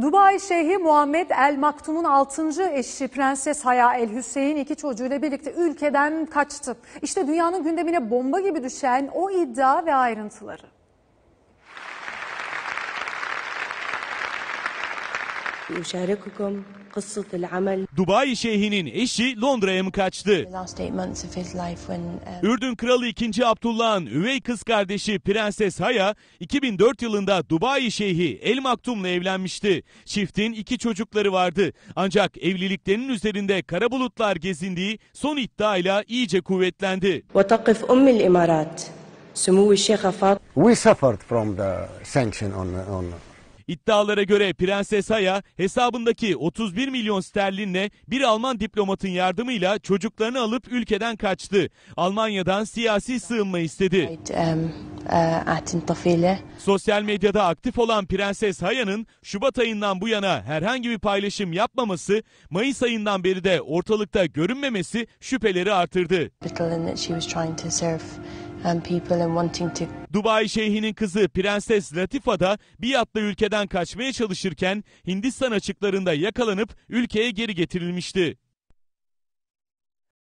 Dubai Şeyhi Muhammed El Maktum'un 6. eşi Prenses Haya El Hüseyin iki çocuğuyla birlikte ülkeden kaçtı. İşte dünyanın gündemine bomba gibi düşen o iddia ve ayrıntıları. Dubai Şeyhi'nin eşi Londra'ya mı kaçtı? Um, Ürdün Kralı 2. Abdullah'ın üvey kız kardeşi Prenses Haya 2004 yılında Dubai Şeyhi El Maktum'la evlenmişti. Çiftin iki çocukları vardı. Ancak evliliklerinin üzerinde kara bulutlar gezindiği son iddiayla iyice kuvvetlendi. We suffered from the sanction on, on İddialara göre Prenses Haya hesabındaki 31 milyon sterlinle bir Alman diplomatın yardımıyla çocuklarını alıp ülkeden kaçtı. Almanya'dan siyasi sığınma istedi. Um, uh, Sosyal medyada aktif olan Prenses Haya'nın Şubat ayından bu yana herhangi bir paylaşım yapmaması, Mayıs ayından beri de ortalıkta görünmemesi şüpheleri artırdı. Dubai Şeyhi'nin kızı Prenses Latifa da bir biatla ülkeden kaçmaya çalışırken Hindistan açıklarında yakalanıp ülkeye geri getirilmişti.